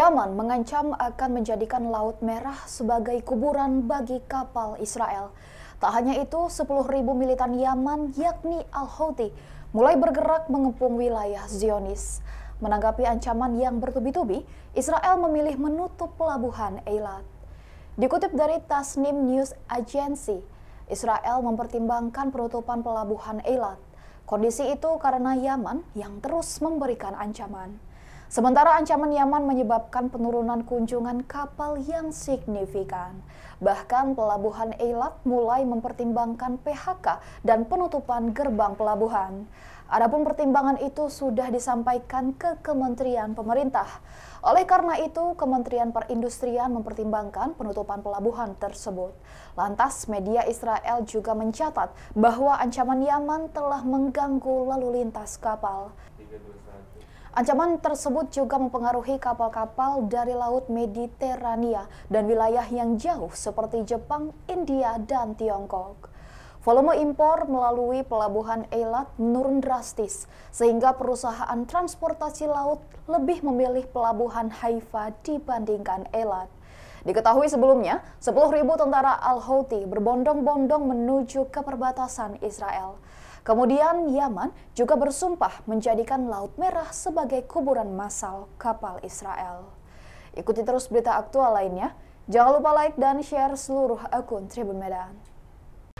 Yaman mengancam akan menjadikan Laut Merah sebagai kuburan bagi kapal Israel. Tak hanya itu, 10.000 militan Yaman yakni Al-Houthi mulai bergerak mengepung wilayah Zionis. Menanggapi ancaman yang bertubi-tubi, Israel memilih menutup pelabuhan Eilat. Dikutip dari Tasnim News Agency, Israel mempertimbangkan penutupan pelabuhan Eilat Kondisi itu karena Yaman yang terus memberikan ancaman. Sementara ancaman Yaman menyebabkan penurunan kunjungan kapal yang signifikan. Bahkan pelabuhan Eilat mulai mempertimbangkan PHK dan penutupan gerbang pelabuhan. Adapun pertimbangan itu sudah disampaikan ke kementerian pemerintah. Oleh karena itu, Kementerian Perindustrian mempertimbangkan penutupan pelabuhan tersebut. Lantas, media Israel juga mencatat bahwa ancaman Yaman telah mengganggu lalu lintas kapal. Ancaman tersebut juga mempengaruhi kapal-kapal dari Laut Mediterania dan wilayah yang jauh seperti Jepang, India, dan Tiongkok. Volume impor melalui pelabuhan Eilat menurun drastis, sehingga perusahaan transportasi laut lebih memilih pelabuhan Haifa dibandingkan Eilat. Diketahui sebelumnya, 10.000 tentara Al-Houthi berbondong-bondong menuju ke perbatasan Israel. Kemudian Yaman juga bersumpah menjadikan Laut Merah sebagai kuburan massal kapal Israel. Ikuti terus berita aktual lainnya. Jangan lupa like dan share seluruh akun Tribun Medan.